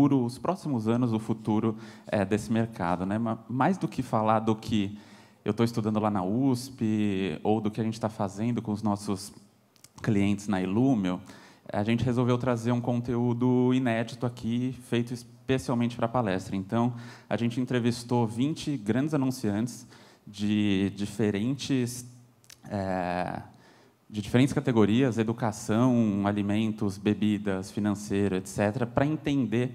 futuro, os próximos anos, o futuro é, desse mercado. Né? Mais do que falar do que eu estou estudando lá na USP ou do que a gente está fazendo com os nossos clientes na Ilumio, a gente resolveu trazer um conteúdo inédito aqui, feito especialmente para a palestra. Então, a gente entrevistou 20 grandes anunciantes de diferentes é, de diferentes categorias, educação, alimentos, bebidas, financeiro, etc., para entender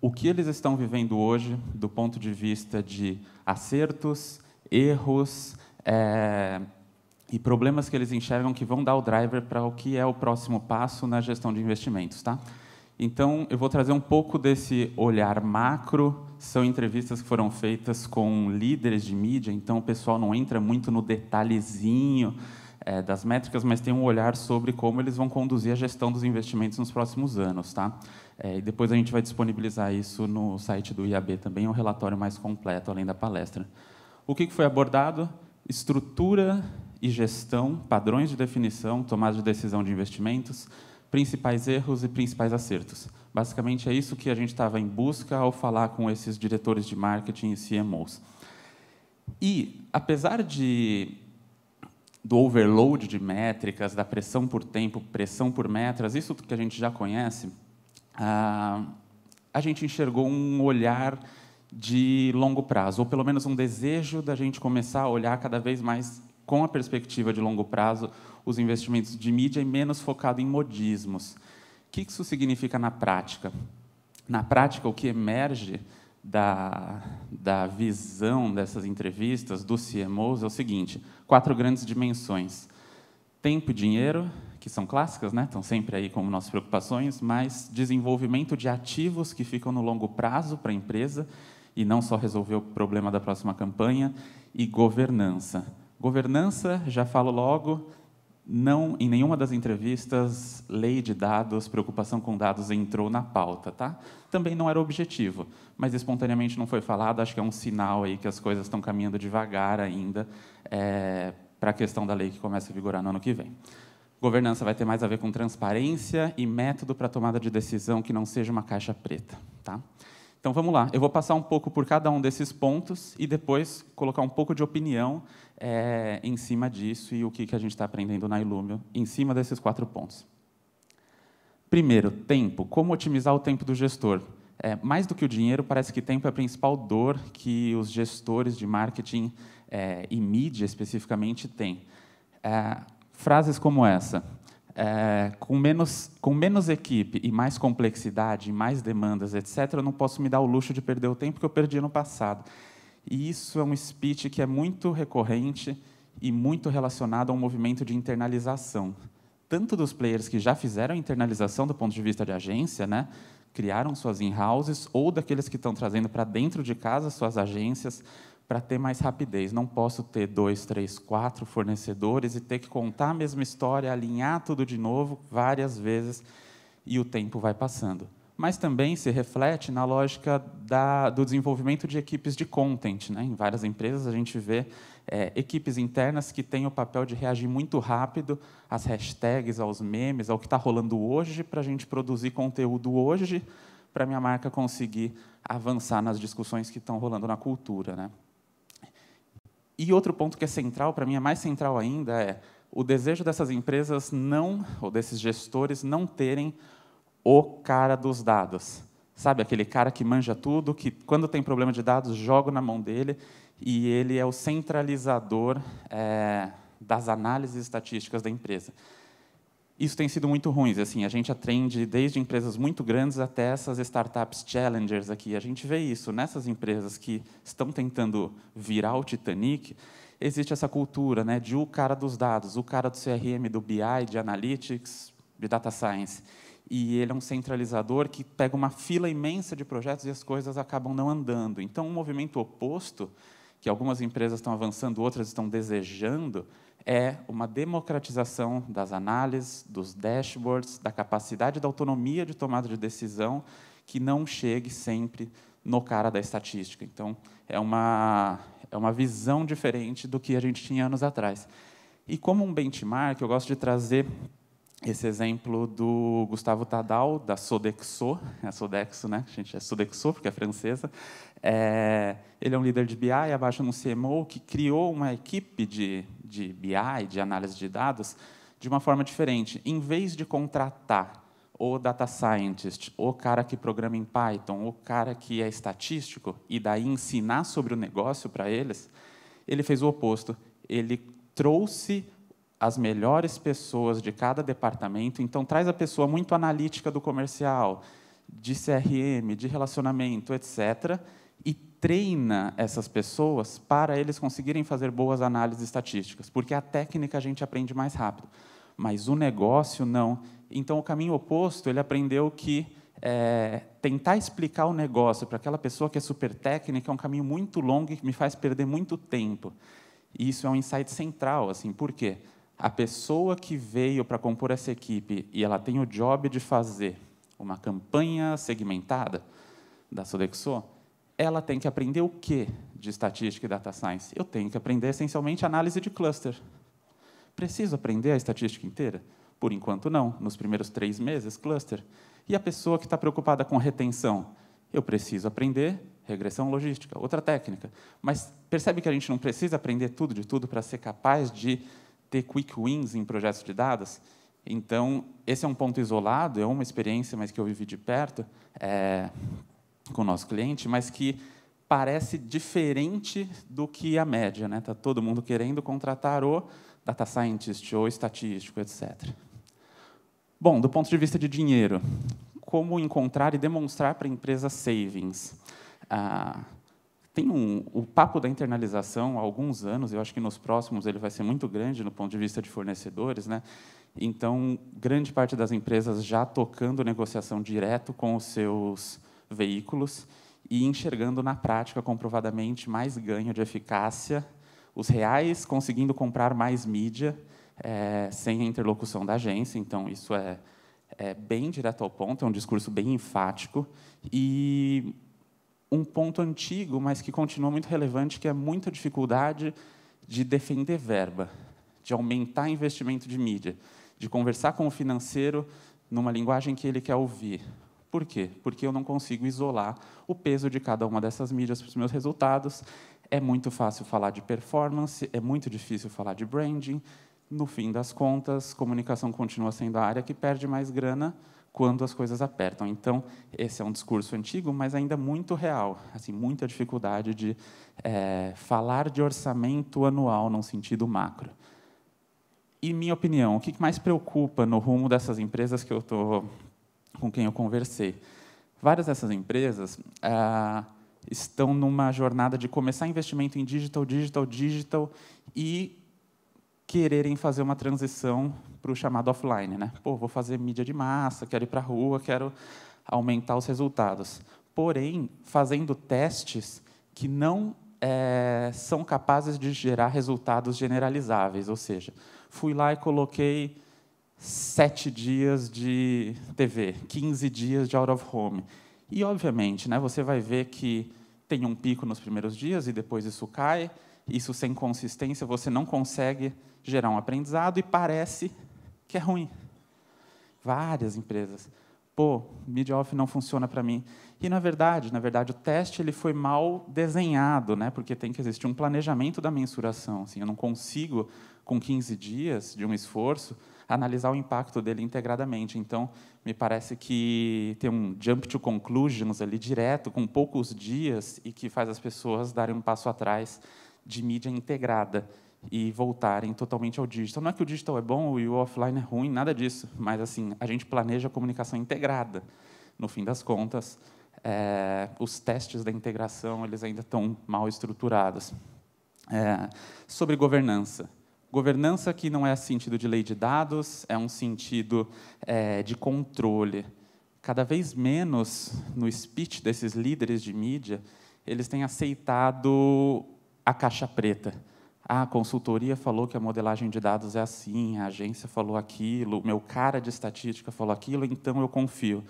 o que eles estão vivendo hoje do ponto de vista de acertos, erros é, e problemas que eles enxergam que vão dar o driver para o que é o próximo passo na gestão de investimentos. Tá? Então, eu vou trazer um pouco desse olhar macro. São entrevistas que foram feitas com líderes de mídia, então o pessoal não entra muito no detalhezinho é, das métricas, mas tem um olhar sobre como eles vão conduzir a gestão dos investimentos nos próximos anos. Tá? É, e depois a gente vai disponibilizar isso no site do IAB também, é um relatório mais completo, além da palestra. O que foi abordado? Estrutura e gestão, padrões de definição, tomada de decisão de investimentos, principais erros e principais acertos. Basicamente é isso que a gente estava em busca ao falar com esses diretores de marketing e CMOs. E, apesar de do overload de métricas, da pressão por tempo, pressão por metras, isso que a gente já conhece, ah, a gente enxergou um olhar de longo prazo, ou pelo menos um desejo da gente começar a olhar cada vez mais com a perspectiva de longo prazo os investimentos de mídia e menos focado em modismos. O que isso significa na prática? Na prática, o que emerge da, da visão dessas entrevistas do CMOs é o seguinte: quatro grandes dimensões. Tempo e dinheiro, que são clássicas, né? estão sempre aí como nossas preocupações, mas desenvolvimento de ativos que ficam no longo prazo para a empresa e não só resolver o problema da próxima campanha, e governança. Governança, já falo logo, não, em nenhuma das entrevistas, lei de dados, preocupação com dados entrou na pauta, tá? Também não era objetivo, mas espontaneamente não foi falado. Acho que é um sinal aí que as coisas estão caminhando devagar ainda é, para a questão da lei que começa a vigorar no ano que vem. Governança vai ter mais a ver com transparência e método para tomada de decisão que não seja uma caixa preta, tá? Então vamos lá, eu vou passar um pouco por cada um desses pontos e depois colocar um pouco de opinião é, em cima disso e o que, que a gente está aprendendo na Illumio em cima desses quatro pontos. Primeiro, tempo. Como otimizar o tempo do gestor? É, mais do que o dinheiro, parece que tempo é a principal dor que os gestores de marketing é, e mídia especificamente têm. É, frases como essa: é, com, menos, com menos equipe e mais complexidade, e mais demandas, etc., eu não posso me dar o luxo de perder o tempo que eu perdi no passado. E isso é um speech que é muito recorrente e muito relacionado a um movimento de internalização, tanto dos players que já fizeram internalização do ponto de vista de agência, né? criaram suas in-houses, ou daqueles que estão trazendo para dentro de casa suas agências, para ter mais rapidez. Não posso ter dois, três, quatro fornecedores e ter que contar a mesma história, alinhar tudo de novo várias vezes e o tempo vai passando. Mas também se reflete na lógica da, do desenvolvimento de equipes de content. Né? Em várias empresas a gente vê é, equipes internas que têm o papel de reagir muito rápido às hashtags, aos memes, ao que está rolando hoje, para a gente produzir conteúdo hoje, para minha marca conseguir avançar nas discussões que estão rolando na cultura. Né? E outro ponto que é central, para mim é mais central ainda, é o desejo dessas empresas não, ou desses gestores, não terem o cara dos dados. Sabe, aquele cara que manja tudo, que quando tem problema de dados, joga na mão dele e ele é o centralizador é, das análises estatísticas da empresa isso tem sido muito ruim. Assim, a gente atende desde empresas muito grandes até essas startups challengers aqui. A gente vê isso nessas empresas que estão tentando virar o Titanic. Existe essa cultura né, de o cara dos dados, o cara do CRM, do BI, de Analytics, de Data Science. E ele é um centralizador que pega uma fila imensa de projetos e as coisas acabam não andando. Então, um movimento oposto, que algumas empresas estão avançando, outras estão desejando, é uma democratização das análises, dos dashboards, da capacidade da autonomia de tomada de decisão que não chegue sempre no cara da estatística. Então, é uma, é uma visão diferente do que a gente tinha anos atrás. E como um benchmark, eu gosto de trazer esse exemplo do Gustavo Tadal, da Sodexo, é Sodexo, né? A Gente, é Sodexo porque é francesa. É, ele é um líder de BI, abaixo no CMO, que criou uma equipe de de BI, de análise de dados, de uma forma diferente. Em vez de contratar o data scientist, o cara que programa em Python, o cara que é estatístico, e daí ensinar sobre o negócio para eles, ele fez o oposto. Ele trouxe as melhores pessoas de cada departamento, então traz a pessoa muito analítica do comercial, de CRM, de relacionamento, etc., e treina essas pessoas para eles conseguirem fazer boas análises estatísticas, porque é a técnica a gente aprende mais rápido, mas o negócio não. Então, o caminho oposto, ele aprendeu que é, tentar explicar o negócio para aquela pessoa que é super técnica é um caminho muito longo e que me faz perder muito tempo. E isso é um insight central, assim, por quê? A pessoa que veio para compor essa equipe e ela tem o job de fazer uma campanha segmentada da Sodexo, ela tem que aprender o que de estatística e data science? Eu tenho que aprender essencialmente análise de cluster. Preciso aprender a estatística inteira? Por enquanto, não. Nos primeiros três meses, cluster. E a pessoa que está preocupada com retenção? Eu preciso aprender regressão logística, outra técnica. Mas percebe que a gente não precisa aprender tudo de tudo para ser capaz de ter quick wins em projetos de dados? Então, esse é um ponto isolado, é uma experiência, mas que eu vivi de perto é, com o nosso cliente, mas que parece diferente do que a média. Está né? Tá todo mundo querendo contratar o data scientist ou estatístico, etc. Bom, do ponto de vista de dinheiro, como encontrar e demonstrar para a empresa savings? Ah, tem um, o papo da internalização há alguns anos, eu acho que nos próximos ele vai ser muito grande no ponto de vista de fornecedores, né? Então, grande parte das empresas já tocando negociação direto com os seus veículos e enxergando na prática comprovadamente mais ganho de eficácia, os reais conseguindo comprar mais mídia é, sem a interlocução da agência. Então, isso é, é bem direto ao ponto, é um discurso bem enfático e um ponto antigo, mas que continua muito relevante, que é muita dificuldade de defender verba, de aumentar investimento de mídia de conversar com o financeiro numa linguagem que ele quer ouvir. Por quê? Porque eu não consigo isolar o peso de cada uma dessas mídias para os meus resultados. É muito fácil falar de performance, é muito difícil falar de branding. No fim das contas, comunicação continua sendo a área que perde mais grana quando as coisas apertam. Então, esse é um discurso antigo, mas ainda muito real. Assim, muita dificuldade de é, falar de orçamento anual num sentido macro. E minha opinião, o que mais preocupa no rumo dessas empresas que eu tô, com quem eu conversei? Várias dessas empresas ah, estão numa jornada de começar investimento em digital, digital, digital e quererem fazer uma transição para o chamado offline, né? Pô, vou fazer mídia de massa, quero ir para a rua, quero aumentar os resultados. Porém, fazendo testes que não é, são capazes de gerar resultados generalizáveis, ou seja, fui lá e coloquei sete dias de TV, 15 dias de out of home. E, obviamente, né, você vai ver que tem um pico nos primeiros dias e depois isso cai. Isso sem consistência, você não consegue gerar um aprendizado e parece que é ruim. Várias empresas. Pô, media off não funciona para mim. E na verdade, na verdade, o teste ele foi mal desenhado, né? Porque tem que existir um planejamento da mensuração. Assim, eu não consigo com 15 dias de um esforço, analisar o impacto dele integradamente. Então, me parece que tem um jump to conclusions ali direto, com poucos dias, e que faz as pessoas darem um passo atrás de mídia integrada e voltarem totalmente ao digital. Não é que o digital é bom e o offline é ruim, nada disso, mas assim a gente planeja a comunicação integrada. No fim das contas, é, os testes da integração eles ainda estão mal estruturados. É, sobre governança, Governança que não é sentido de lei de dados, é um sentido é, de controle. Cada vez menos no speech desses líderes de mídia, eles têm aceitado a caixa preta. a consultoria falou que a modelagem de dados é assim, a agência falou aquilo, o meu cara de estatística falou aquilo, então eu confio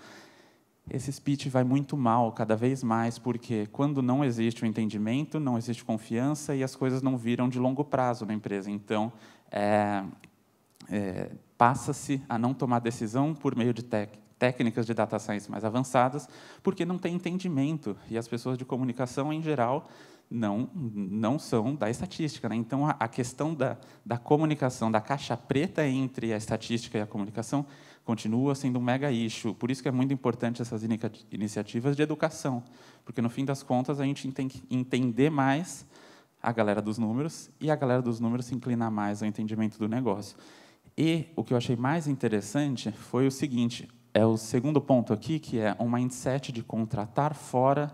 esse speech vai muito mal cada vez mais, porque quando não existe o entendimento, não existe confiança e as coisas não viram de longo prazo na empresa. Então, é, é, passa-se a não tomar decisão por meio de técnicas de data science mais avançadas, porque não tem entendimento e as pessoas de comunicação em geral não não são da estatística, né? Então a, a questão da, da comunicação, da caixa preta entre a estatística e a comunicação continua sendo um mega issue. Por isso que é muito importante essas iniciativas de educação, porque no fim das contas a gente tem que entender mais a galera dos números e a galera dos números se inclinar mais ao entendimento do negócio. E o que eu achei mais interessante foi o seguinte, é o segundo ponto aqui, que é um mindset de contratar fora,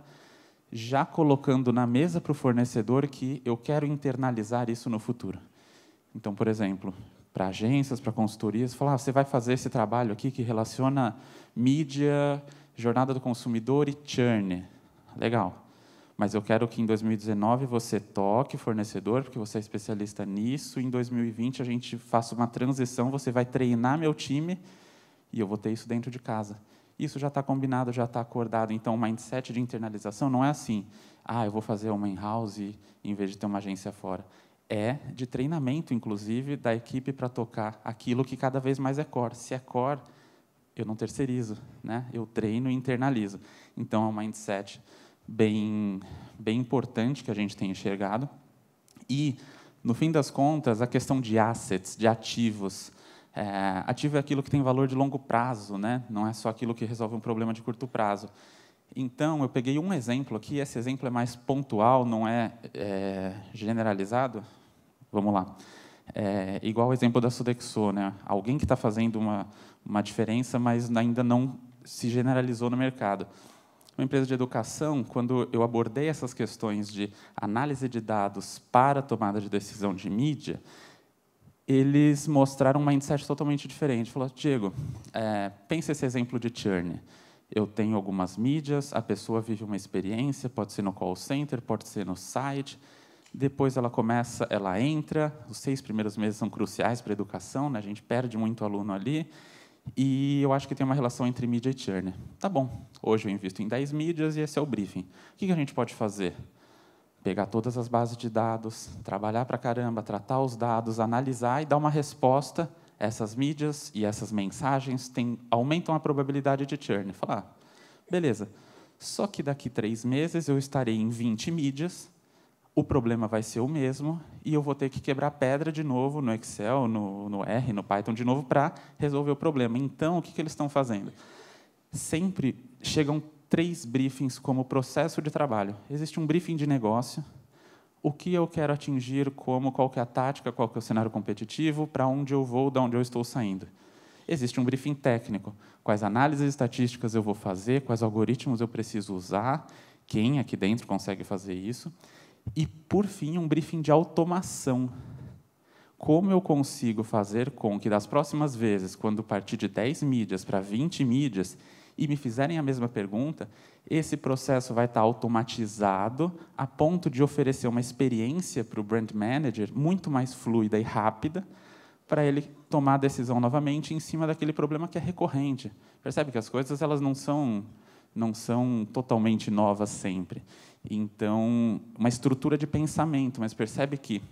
já colocando na mesa para o fornecedor que eu quero internalizar isso no futuro. Então, por exemplo, para agências, para consultorias, falar: ah, você vai fazer esse trabalho aqui que relaciona mídia, jornada do consumidor e churn. Legal. Mas eu quero que em 2019 você toque fornecedor, porque você é especialista nisso. Em 2020 a gente faça uma transição, você vai treinar meu time e eu vou ter isso dentro de casa. Isso já está combinado, já está acordado. Então, o mindset de internalização não é assim. Ah, eu vou fazer uma in-house em vez de ter uma agência fora é de treinamento, inclusive, da equipe para tocar aquilo que cada vez mais é core. Se é core, eu não terceirizo, né? eu treino e internalizo. Então, é um mindset bem, bem importante que a gente tem enxergado. E, no fim das contas, a questão de assets, de ativos. É, ativo é aquilo que tem valor de longo prazo, né? não é só aquilo que resolve um problema de curto prazo. Então, eu peguei um exemplo aqui, esse exemplo é mais pontual, não é, é generalizado, Vamos lá. É, igual o exemplo da Sodexo, né? alguém que está fazendo uma, uma diferença, mas ainda não se generalizou no mercado. Uma empresa de educação, quando eu abordei essas questões de análise de dados para tomada de decisão de mídia, eles mostraram um mindset totalmente diferente. Falaram, Diego, é, pensa esse exemplo de churn. Eu tenho algumas mídias, a pessoa vive uma experiência, pode ser no call center, pode ser no site, depois ela começa, ela entra, os seis primeiros meses são cruciais para a educação, né? a gente perde muito aluno ali, e eu acho que tem uma relação entre mídia e churn. Tá bom, hoje eu invisto em 10 mídias e esse é o briefing. O que a gente pode fazer? Pegar todas as bases de dados, trabalhar para caramba, tratar os dados, analisar e dar uma resposta. Essas mídias e essas mensagens tem, aumentam a probabilidade de churn. Falar, ah, beleza, só que daqui três meses eu estarei em 20 mídias, o problema vai ser o mesmo e eu vou ter que quebrar pedra de novo no Excel, no, no R, no Python de novo para resolver o problema. Então, o que, que eles estão fazendo? Sempre chegam três briefings como processo de trabalho. Existe um briefing de negócio, o que eu quero atingir, como, qual que é a tática, qual que é o cenário competitivo, para onde eu vou, de onde eu estou saindo. Existe um briefing técnico, quais análises estatísticas eu vou fazer, quais algoritmos eu preciso usar, quem aqui dentro consegue fazer isso. E, por fim, um briefing de automação. Como eu consigo fazer com que, das próximas vezes, quando partir de 10 mídias para 20 mídias e me fizerem a mesma pergunta, esse processo vai estar automatizado a ponto de oferecer uma experiência para o brand manager muito mais fluida e rápida, para ele tomar a decisão novamente em cima daquele problema que é recorrente. Percebe que as coisas elas não são não são totalmente novas sempre. Então, uma estrutura de pensamento, mas percebe que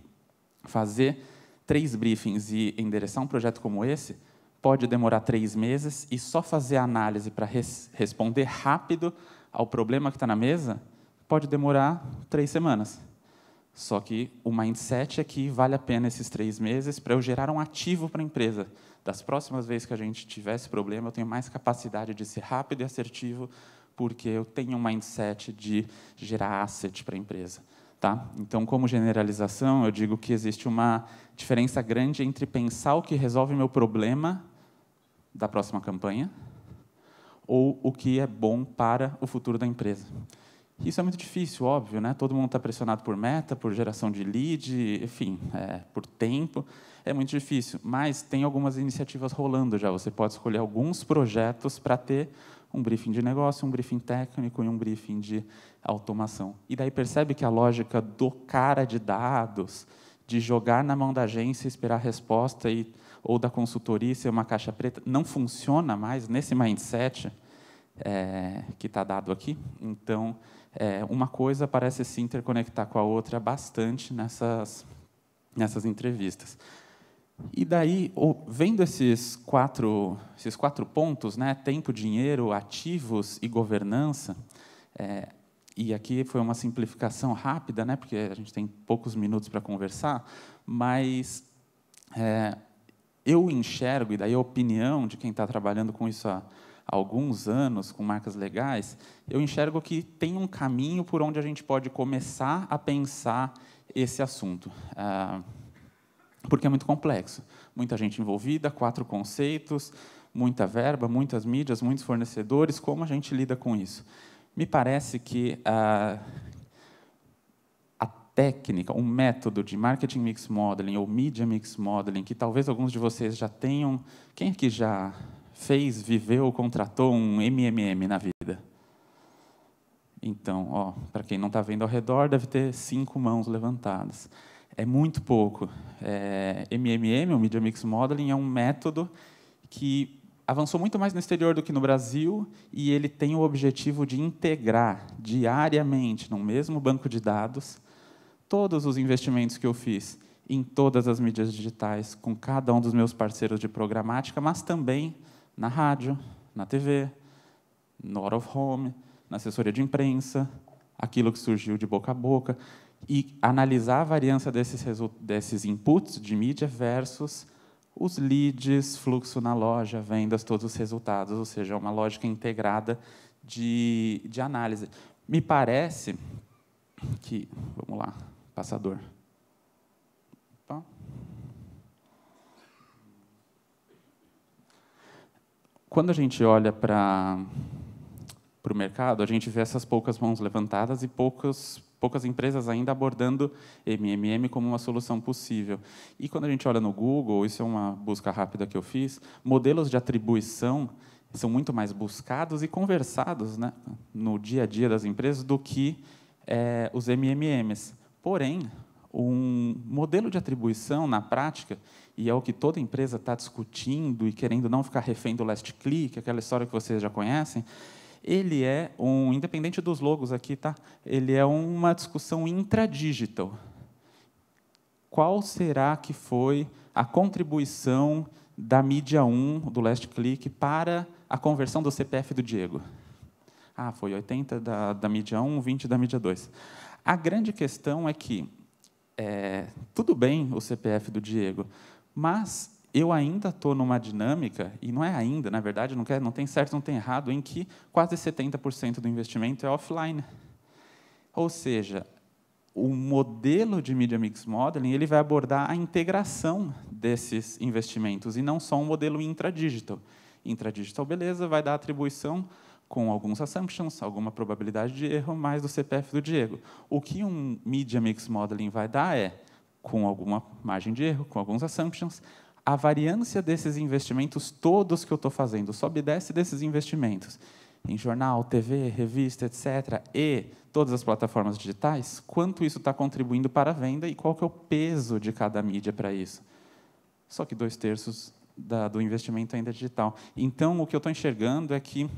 fazer três briefings e endereçar um projeto como esse pode demorar três meses e só fazer a análise para res responder rápido ao problema que está na mesa pode demorar três semanas. Só que o mindset é que vale a pena esses três meses para eu gerar um ativo para a empresa. Das próximas vezes que a gente tiver esse problema, eu tenho mais capacidade de ser rápido e assertivo porque eu tenho um mindset de gerar asset para a empresa. Tá? Então, como generalização, eu digo que existe uma diferença grande entre pensar o que resolve meu problema da próxima campanha ou o que é bom para o futuro da empresa. Isso é muito difícil, óbvio, né? Todo mundo está pressionado por meta, por geração de lead, enfim, é, por tempo. É muito difícil, mas tem algumas iniciativas rolando já. Você pode escolher alguns projetos para ter um briefing de negócio, um briefing técnico e um briefing de automação. E daí percebe que a lógica do cara de dados, de jogar na mão da agência, esperar a resposta e ou da consultoria ser uma caixa preta, não funciona mais nesse mindset é, que está dado aqui. Então, é, uma coisa parece se interconectar com a outra bastante nessas, nessas entrevistas. E daí, vendo esses quatro, esses quatro pontos, né, tempo, dinheiro, ativos e governança, é, e aqui foi uma simplificação rápida, né, porque a gente tem poucos minutos para conversar, mas é, eu enxergo, e daí a opinião de quem está trabalhando com isso há, alguns anos com marcas legais, eu enxergo que tem um caminho por onde a gente pode começar a pensar esse assunto. Ah, porque é muito complexo. Muita gente envolvida, quatro conceitos, muita verba, muitas mídias, muitos fornecedores. Como a gente lida com isso? Me parece que a, ah, a técnica, o um método de marketing mix modeling ou media mix modeling, que talvez alguns de vocês já tenham. Quem aqui já fez, viveu, contratou um MMM na vida? Então, ó, para quem não está vendo ao redor, deve ter cinco mãos levantadas é muito pouco. É, MMM, o Media Mix Modeling, é um método que avançou muito mais no exterior do que no Brasil e ele tem o objetivo de integrar diariamente, no mesmo banco de dados, todos os investimentos que eu fiz em todas as mídias digitais, com cada um dos meus parceiros de programática, mas também na rádio, na TV, no out of home, na assessoria de imprensa, aquilo que surgiu de boca a boca e analisar a variância desses, desses inputs de mídia versus os leads, fluxo na loja, vendas, todos os resultados, ou seja, uma lógica integrada de, de análise. Me parece que, vamos lá, passador. Quando a gente olha para o mercado, a gente vê essas poucas mãos levantadas e poucos poucas empresas ainda abordando MMM como uma solução possível. E quando a gente olha no Google, isso é uma busca rápida que eu fiz, modelos de atribuição são muito mais buscados e conversados né, no dia a dia das empresas do que é, os MMMs. Porém, um modelo de atribuição na prática, e é o que toda empresa está discutindo e querendo não ficar refém do last click, aquela história que vocês já conhecem, ele é um, independente dos logos aqui, tá? Ele é uma discussão intradigital. Qual será que foi a contribuição da mídia 1 do Last Click para a conversão do CPF do Diego? Ah, foi 80 da, da mídia 1, 20 da mídia 2. A grande questão é que, é, tudo bem o CPF do Diego, mas eu ainda estou numa dinâmica, e não é ainda, na verdade, não, quer, não tem certo, não tem errado, em que quase 70% do investimento é offline. Ou seja, o modelo de Media Mix Modeling ele vai abordar a integração desses investimentos, e não só um modelo intradigital. Intradigital, beleza, vai dar atribuição com alguns assumptions, alguma probabilidade de erro, mais do CPF do Diego. O que um Media Mix Modeling vai dar é, com alguma margem de erro, com alguns assumptions, a variância desses investimentos todos que eu estou fazendo, sobe e desce desses investimentos em jornal, TV, revista, etc., e todas as plataformas digitais, quanto isso está contribuindo para a venda e qual que é o peso de cada mídia para isso. Só que dois terços da, do investimento ainda é digital. Então, o que eu estou enxergando é que,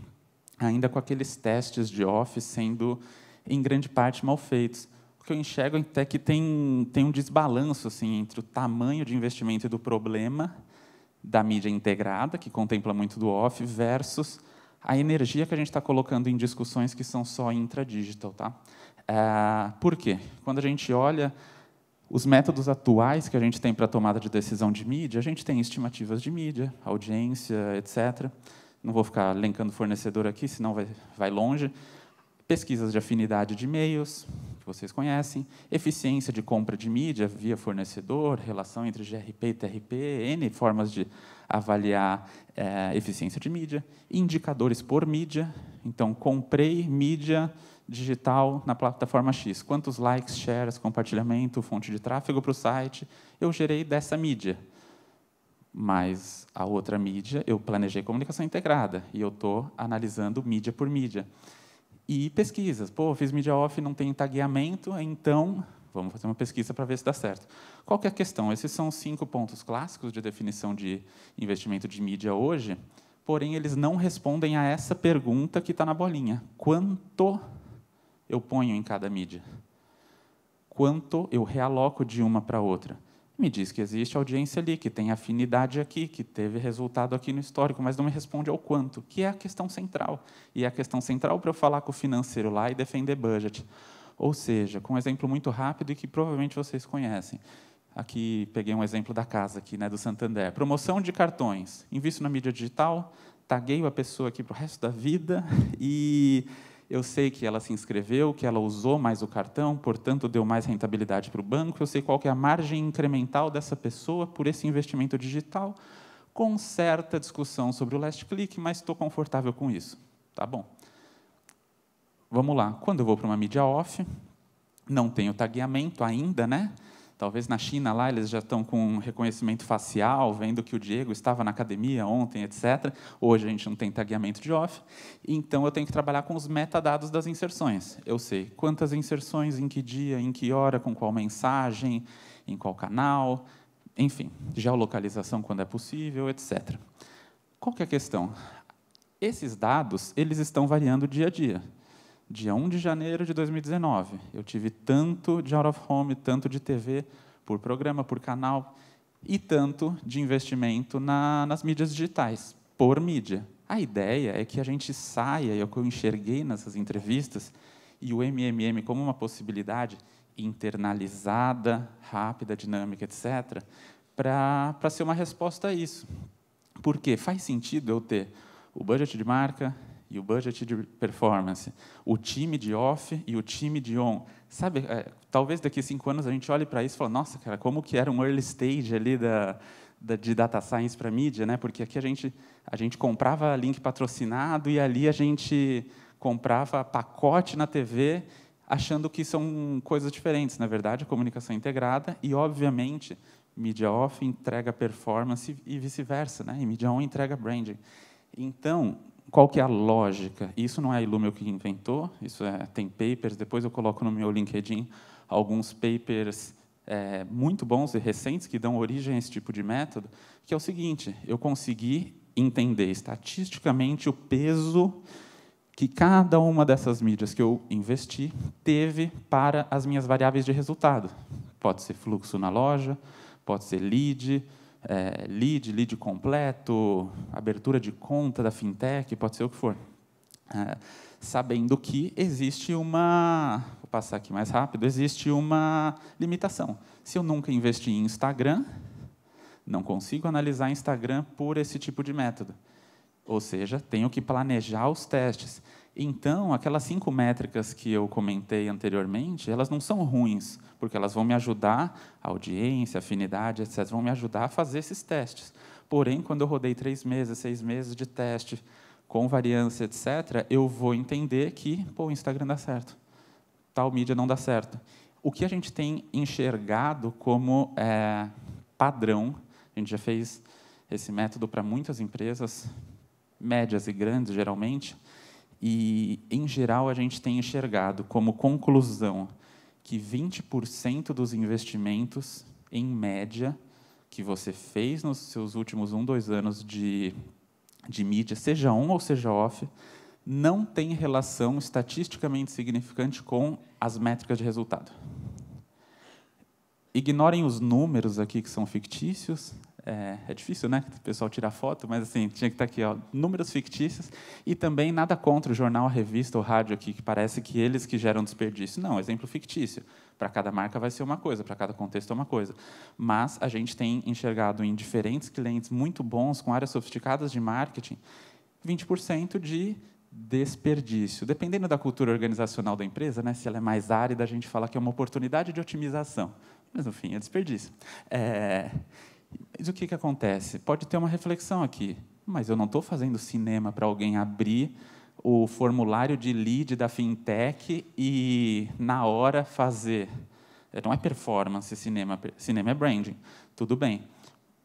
ainda com aqueles testes de office sendo, em grande parte, mal feitos, que eu enxergo é que tem, tem um desbalanço assim, entre o tamanho de investimento e do problema da mídia integrada, que contempla muito do off, versus a energia que a gente está colocando em discussões que são só intradigital. Tá? É, por quê? Quando a gente olha os métodos atuais que a gente tem para tomada de decisão de mídia, a gente tem estimativas de mídia, audiência, etc. Não vou ficar elencando fornecedor aqui, senão vai, vai longe. Pesquisas de afinidade de meios, vocês conhecem, eficiência de compra de mídia via fornecedor, relação entre GRP e TRP, N formas de avaliar é, eficiência de mídia, indicadores por mídia, então comprei mídia digital na plataforma X, quantos likes, shares, compartilhamento, fonte de tráfego para o site eu gerei dessa mídia mas a outra mídia eu planejei comunicação integrada e eu estou analisando mídia por mídia. E pesquisas. Pô, fiz mídia off, não tem tagueamento, então vamos fazer uma pesquisa para ver se dá certo. Qual que é a questão? Esses são cinco pontos clássicos de definição de investimento de mídia hoje, porém eles não respondem a essa pergunta que está na bolinha. Quanto eu ponho em cada mídia? Quanto eu realoco de uma para outra? me diz que existe audiência ali, que tem afinidade aqui, que teve resultado aqui no histórico, mas não me responde ao quanto, que é a questão central. E é a questão central para eu falar com o financeiro lá e defender budget. Ou seja, com um exemplo muito rápido e que provavelmente vocês conhecem. Aqui peguei um exemplo da casa aqui, né, do Santander. Promoção de cartões. Invisto na mídia digital, tagueio a pessoa aqui para o resto da vida e eu sei que ela se inscreveu, que ela usou mais o cartão, portanto deu mais rentabilidade para o banco, eu sei qual é a margem incremental dessa pessoa por esse investimento digital, com certa discussão sobre o last click, mas estou confortável com isso. Tá bom. Vamos lá. Quando eu vou para uma mídia off, não tenho tagueamento ainda, né? Talvez na China lá eles já estão com reconhecimento facial, vendo que o Diego estava na academia ontem, etc. Hoje a gente não tem tagueamento de off, então eu tenho que trabalhar com os metadados das inserções. Eu sei quantas inserções, em que dia, em que hora, com qual mensagem, em qual canal, enfim, geolocalização quando é possível, etc. Qual que é a questão? Esses dados, eles estão variando dia a dia dia 1 de janeiro de 2019. Eu tive tanto de out of home, tanto de TV, por programa, por canal, e tanto de investimento na, nas mídias digitais, por mídia. A ideia é que a gente saia, e é o que eu enxerguei nessas entrevistas, e o MMM como uma possibilidade internalizada, rápida, dinâmica, etc., para ser uma resposta a isso. Porque faz sentido eu ter o budget de marca, e o budget de performance, o time de off e o time de on. Sabe, é, talvez daqui a cinco anos a gente olhe para isso e fale, nossa, cara, como que era um early stage ali da, da de data science para mídia, né? Porque aqui a gente, a gente comprava link patrocinado e ali a gente comprava pacote na TV achando que são coisas diferentes. Na verdade, a comunicação integrada e, obviamente, mídia off entrega performance e vice-versa, né? e mídia on entrega branding. Então, qual que é a lógica? Isso não é a Illumio que inventou, isso é, tem papers, depois eu coloco no meu LinkedIn alguns papers é, muito bons e recentes que dão origem a esse tipo de método, que é o seguinte, eu consegui entender estatisticamente o peso que cada uma dessas mídias que eu investi teve para as minhas variáveis de resultado. Pode ser fluxo na loja, pode ser lead, é, lead, lead completo, abertura de conta da fintech, pode ser o que for. É, sabendo que existe uma. Vou passar aqui mais rápido: existe uma limitação. Se eu nunca investi em Instagram, não consigo analisar Instagram por esse tipo de método. Ou seja, tenho que planejar os testes. Então, aquelas cinco métricas que eu comentei anteriormente, elas não são ruins, porque elas vão me ajudar, audiência, afinidade, etc., vão me ajudar a fazer esses testes. Porém, quando eu rodei três meses, seis meses de teste com variância, etc., eu vou entender que pô, o Instagram dá certo, tal mídia não dá certo. O que a gente tem enxergado como é, padrão, a gente já fez esse método para muitas empresas, médias e grandes, geralmente, e, em geral, a gente tem enxergado como conclusão que 20% dos investimentos, em média, que você fez nos seus últimos um, dois anos de, de mídia, seja on ou seja off, não tem relação estatisticamente significante com as métricas de resultado. Ignorem os números aqui que são fictícios, é, é, difícil, né? O pessoal tirar foto, mas assim, tinha que estar aqui, ó, números fictícios e também nada contra o jornal, a revista ou rádio aqui, que parece que eles que geram desperdício. Não, exemplo fictício. Para cada marca vai ser uma coisa, para cada contexto é uma coisa. Mas a gente tem enxergado em diferentes clientes muito bons, com áreas sofisticadas de marketing, 20% de desperdício. Dependendo da cultura organizacional da empresa, né, se ela é mais árida, a gente fala que é uma oportunidade de otimização. Mas, no fim, é desperdício. É... Mas o que, que acontece? Pode ter uma reflexão aqui, mas eu não estou fazendo cinema para alguém abrir o formulário de lead da fintech e, na hora, fazer. Não é performance cinema, cinema é branding. Tudo bem.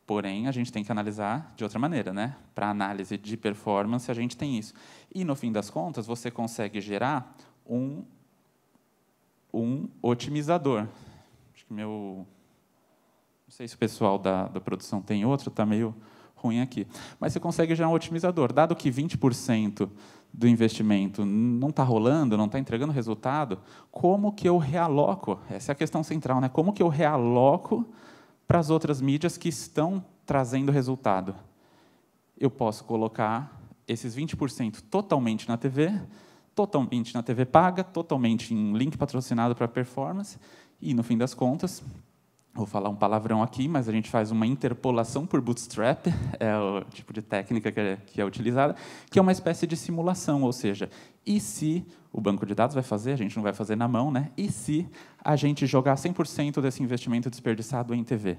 Porém, a gente tem que analisar de outra maneira, né? Para análise de performance, a gente tem isso. E, no fim das contas, você consegue gerar um, um otimizador. Acho que meu sei se o pessoal da, da produção tem outro, está meio ruim aqui. Mas você consegue gerar um otimizador. Dado que 20% do investimento não está rolando, não está entregando resultado, como que eu realoco? Essa é a questão central, né? Como que eu realoco para as outras mídias que estão trazendo resultado? Eu posso colocar esses 20% totalmente na TV, totalmente na TV paga, totalmente em link patrocinado para performance, e no fim das contas, vou falar um palavrão aqui, mas a gente faz uma interpolação por bootstrap, é o tipo de técnica que é, que é, utilizada, que é uma espécie de simulação, ou seja, e se o banco de dados vai fazer, a gente não vai fazer na mão, né? E se a gente jogar 100% desse investimento desperdiçado em TV?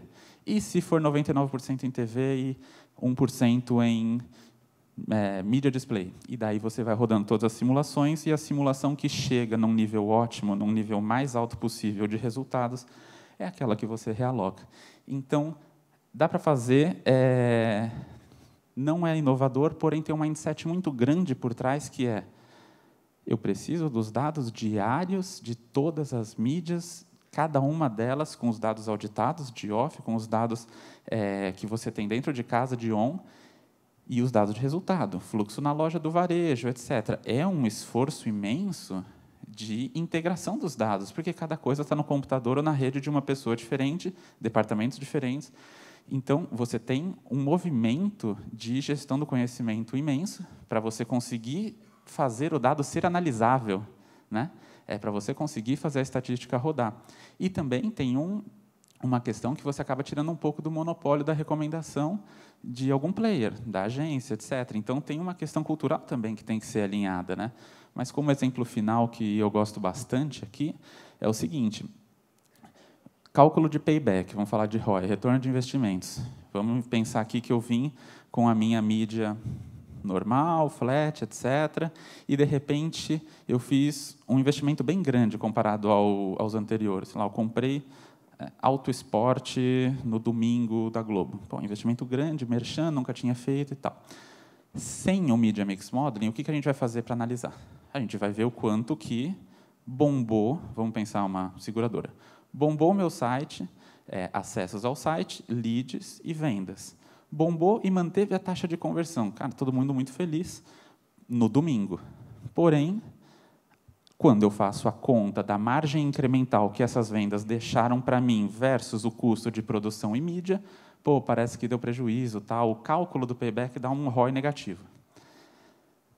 E se for 99% em TV e 1% em é, media display. E daí você vai rodando todas as simulações e a simulação que chega num nível ótimo, num nível mais alto possível de resultados, é aquela que você realoca. Então, dá para fazer. É... Não é inovador, porém tem um mindset muito grande por trás que é: eu preciso dos dados diários de todas as mídias, cada uma delas com os dados auditados de off, com os dados é, que você tem dentro de casa de on e os dados de resultado, fluxo na loja do varejo, etc. É um esforço imenso de integração dos dados, porque cada coisa está no computador ou na rede de uma pessoa diferente, departamentos diferentes. Então, você tem um movimento de gestão do conhecimento imenso para você conseguir fazer o dado ser analisável, né? É para você conseguir fazer a estatística rodar. E também tem um, uma questão que você acaba tirando um pouco do monopólio da recomendação de algum player, da agência, etc. Então, tem uma questão cultural também que tem que ser alinhada, né? Mas como exemplo final que eu gosto bastante aqui é o seguinte: cálculo de payback, vamos falar de ROI, retorno de investimentos. Vamos pensar aqui que eu vim com a minha mídia normal, flat, etc. E de repente eu fiz um investimento bem grande comparado ao, aos anteriores. Sei lá, eu comprei é, Auto Esporte no domingo da Globo. Bom, investimento grande, merchan, nunca tinha feito e tal. Sem o Media Mix Modeling, o que, que a gente vai fazer para analisar? a gente vai ver o quanto que bombou, vamos pensar uma seguradora, bombou meu site, é, acessos ao site, leads e vendas. Bombou e manteve a taxa de conversão. Cara, todo mundo muito feliz no domingo. Porém, quando eu faço a conta da margem incremental que essas vendas deixaram para mim versus o custo de produção e mídia, pô, parece que deu prejuízo, tal. Tá? O cálculo do payback dá um ROI negativo.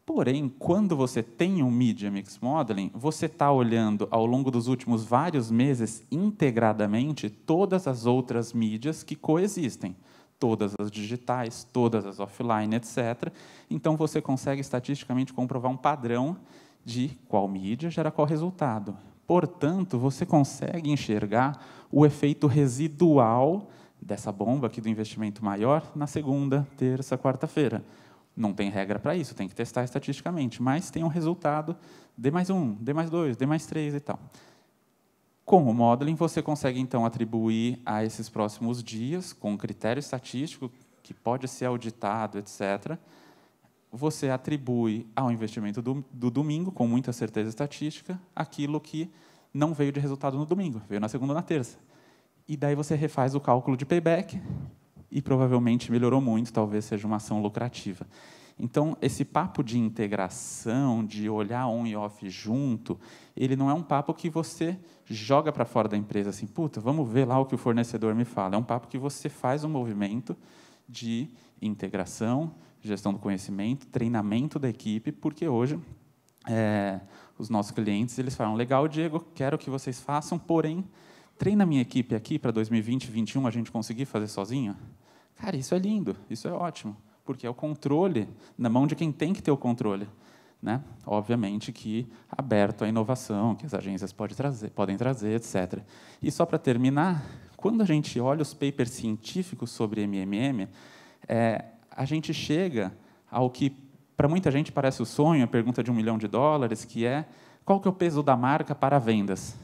Porém, quando você tem um Media Mix Modeling, você está olhando ao longo dos últimos vários meses integradamente todas as outras mídias que coexistem, todas as digitais, todas as offline, etc. Então, você consegue estatisticamente comprovar um padrão de qual mídia gera qual resultado. Portanto, você consegue enxergar o efeito residual dessa bomba aqui do investimento maior na segunda, terça, quarta-feira. Não tem regra para isso, tem que testar estatisticamente, mas tem um resultado D mais 1, D mais 2, D mais 3 e tal. Com o modeling, você consegue, então, atribuir a esses próximos dias, com um critério estatístico que pode ser auditado, etc., você atribui ao investimento do, do domingo, com muita certeza estatística, aquilo que não veio de resultado no domingo, veio na segunda ou na terça. E daí você refaz o cálculo de payback e provavelmente melhorou muito, talvez seja uma ação lucrativa. Então, esse papo de integração, de olhar on e off junto, ele não é um papo que você joga para fora da empresa assim, puta, vamos ver lá o que o fornecedor me fala. É um papo que você faz um movimento de integração, gestão do conhecimento, treinamento da equipe, porque hoje é, os nossos clientes eles falam, legal, Diego, quero que vocês façam, porém treina minha equipe aqui para 2020, 2021 a gente conseguir fazer sozinho? Cara, isso é lindo, isso é ótimo, porque é o controle na mão de quem tem que ter o controle. Né? Obviamente que aberto à inovação, que as agências pode trazer, podem trazer, etc. E só para terminar, quando a gente olha os papers científicos sobre MMM, é, a gente chega ao que para muita gente parece o sonho, a pergunta de um milhão de dólares, que é qual que é o peso da marca para vendas?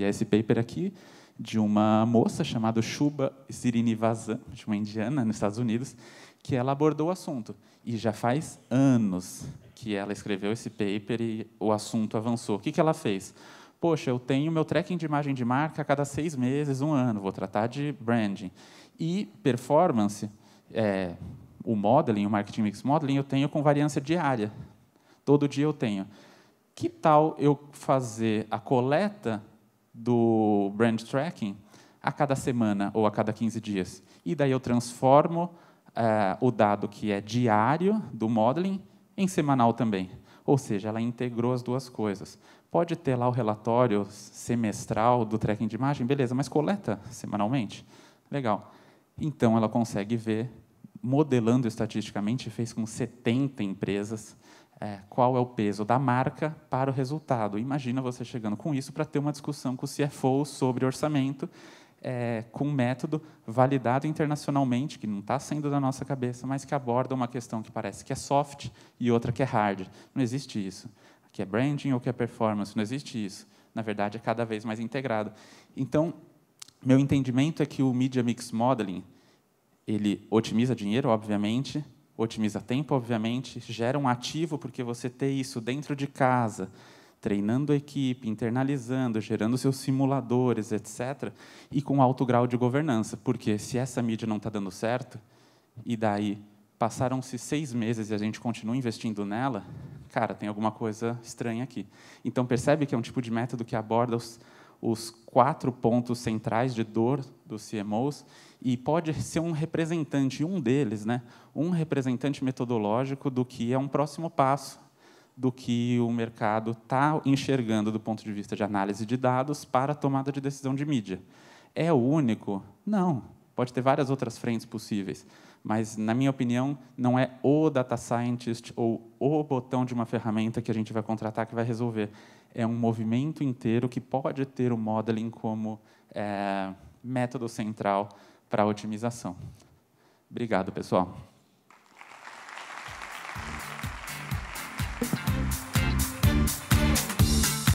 E é esse paper aqui de uma moça chamada Shubha Srinivasa, de uma indiana nos Estados Unidos, que ela abordou o assunto. E já faz anos que ela escreveu esse paper e o assunto avançou. O que, que ela fez? Poxa, eu tenho meu tracking de imagem de marca a cada seis meses, um ano, vou tratar de branding. E performance, é, o modeling, o marketing mix modeling, eu tenho com variância diária. Todo dia eu tenho. Que tal eu fazer a coleta do brand tracking a cada semana ou a cada 15 dias. E daí eu transformo eh, o dado que é diário do modeling em semanal também. Ou seja, ela integrou as duas coisas. Pode ter lá o relatório semestral do tracking de imagem, beleza, mas coleta semanalmente? Legal. Então ela consegue ver, modelando estatisticamente, fez com 70 empresas é, qual é o peso da marca para o resultado. Imagina você chegando com isso para ter uma discussão com o CFO sobre orçamento, é, com um método validado internacionalmente, que não está sendo da nossa cabeça, mas que aborda uma questão que parece que é soft e outra que é hard. Não existe isso. Que é branding ou que é performance, não existe isso. Na verdade, é cada vez mais integrado. Então, meu entendimento é que o Media Mix Modeling, ele otimiza dinheiro, obviamente, otimiza tempo, obviamente, gera um ativo, porque você ter isso dentro de casa, treinando a equipe, internalizando, gerando seus simuladores, etc., e com alto grau de governança, porque se essa mídia não está dando certo, e daí passaram-se seis meses e a gente continua investindo nela, cara, tem alguma coisa estranha aqui. Então, percebe que é um tipo de método que aborda os os quatro pontos centrais de dor dos CMOs e pode ser um representante, um deles, né, um representante metodológico do que é um próximo passo do que o mercado está enxergando do ponto de vista de análise de dados para tomada de decisão de mídia. É o único? Não. Pode ter várias outras frentes possíveis, mas, na minha opinião, não é o data scientist ou o botão de uma ferramenta que a gente vai contratar que vai resolver é um movimento inteiro que pode ter o modeling como é, método central para a otimização. Obrigado, pessoal.